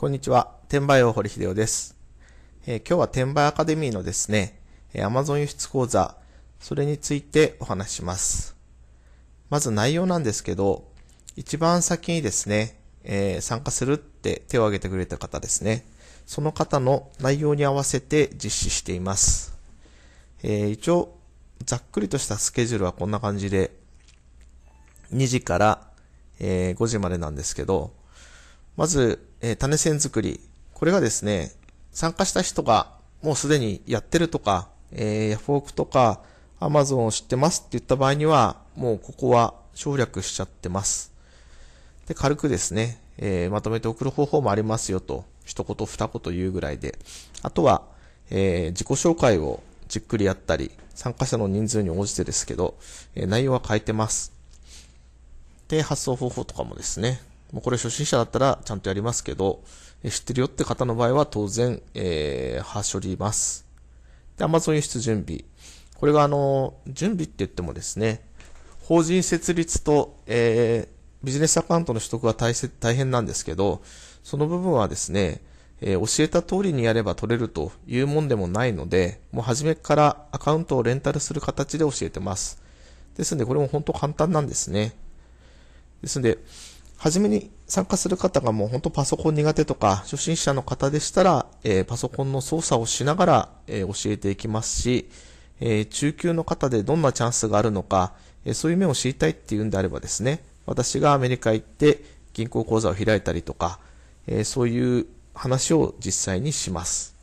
こんにちは。転売王堀秀夫です、えー、今日は転売アカデミーのですね、え Amazon 輸出講座、それについてお話します。まず内容なんですけど、一番先にですね、えー、参加するって手を挙げてくれた方ですね。その方の内容に合わせて実施しています。えー、一応、ざっくりとしたスケジュールはこんな感じで、2時から、え5時までなんですけど、まず、えー、種線作り。これがですね、参加した人がもうすでにやってるとか、えー、ヤフオクとか、アマゾンを知ってますって言った場合には、もうここは省略しちゃってます。で、軽くですね、えー、まとめて送る方法もありますよと、一言二言言うぐらいで。あとは、えー、自己紹介をじっくりやったり、参加者の人数に応じてですけど、えー、内容は変えてます。で、発送方法とかもですね、もうこれ初心者だったらちゃんとやりますけど、知ってるよって方の場合は当然、えー、はしょります。で、Amazon 輸出準備。これがあの、準備って言ってもですね、法人設立と、えー、ビジネスアカウントの取得は大大変なんですけど、その部分はですね、えー、教えた通りにやれば取れるというもんでもないので、もう初めからアカウントをレンタルする形で教えてます。ですので、これも本当簡単なんですね。ですので、初めに参加する方がもうほんとパソコン苦手とか、初心者の方でしたら、えー、パソコンの操作をしながら、えー、教えていきますし、えー、中級の方でどんなチャンスがあるのか、えそういう面を知りたいっていうんであればですね、私がアメリカ行って銀行口座を開いたりとか、えそういう話を実際にします。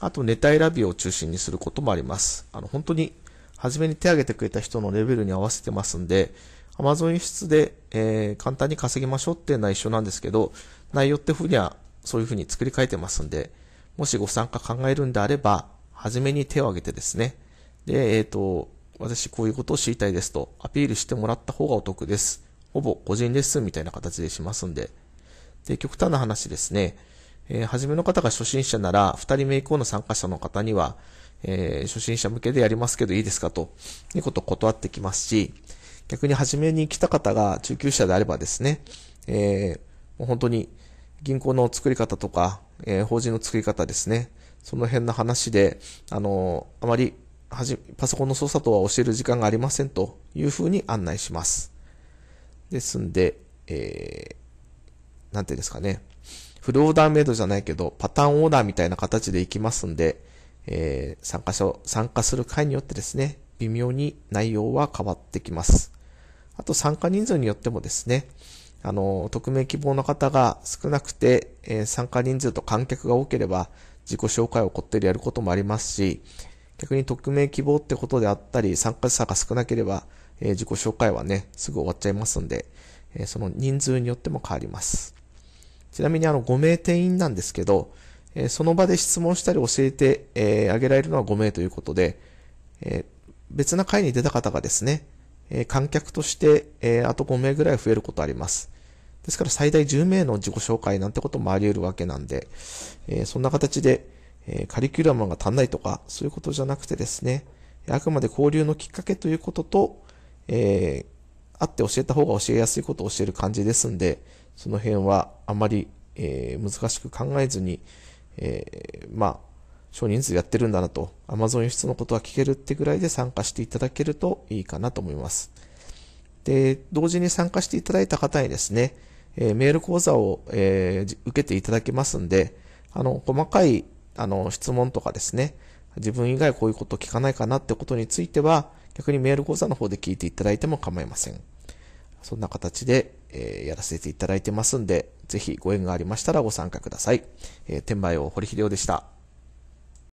あとネタ選びを中心にすることもあります。あの、本当に、初めに手を挙げてくれた人のレベルに合わせてますんで、Amazon 輸出で、えー、簡単に稼ぎましょうっていうのは一緒なんですけど、内容ってふうにはそういうふうに作り変えてますんで、もしご参加考えるんであれば、初めに手を挙げてですね、で、えっ、ー、と、私こういうことを知りたいですとアピールしてもらった方がお得です。ほぼ個人レッスンみたいな形でしますんで。で、極端な話ですね、えー、初めの方が初心者なら、二人目以降の参加者の方には、えー、初心者向けでやりますけどいいですかと、いうことを断ってきますし、逆に初めに来た方が中級者であればですね、えー、もう本当に銀行の作り方とか、えー、法人の作り方ですね、その辺の話で、あのー、あまりはじ、パソコンの操作とは教える時間がありませんというふうに案内します。ですんで、えー、なんていうんですかね、フルオーダーメイドじゃないけど、パターンオーダーみたいな形で行きますんで、えー、参加者、参加する会によってですね、微妙に内容は変わってきます。あと参加人数によってもですね、あの、匿名希望の方が少なくて、えー、参加人数と観客が多ければ、自己紹介をこってりやることもありますし、逆に匿名希望ってことであったり、参加者が少なければ、えー、自己紹介はね、すぐ終わっちゃいますんで、えー、その人数によっても変わります。ちなみにあの、5名定員なんですけど、えその場で質問したり教えて、えあげられるのは5名ということで、え別な会に出た方がですね、え観客として、えー、あと5名ぐらい増えることあります。ですから最大10名の自己紹介なんてこともあり得るわけなんで、えー、そんな形で、えカリキュラムが足んないとか、そういうことじゃなくてですね、あくまで交流のきっかけということと、えー、会って教えた方が教えやすいことを教える感じですんで、その辺はあまり、え難しく考えずに、えまあ、少人数やってるんだなと、Amazon 輸出のことは聞けるってぐらいで参加していただけるといいかなと思います。で、同時に参加していただいた方にですね、えー、メール講座を、えー、受けていただけますんで、あの、細かい、あの、質問とかですね、自分以外こういうこと聞かないかなってことについては、逆にメール講座の方で聞いていただいても構いません。そんな形で、えー、やらせていただいてますんで、ぜひご縁がありましたらご参加ください。えー、天売を堀秀夫でした。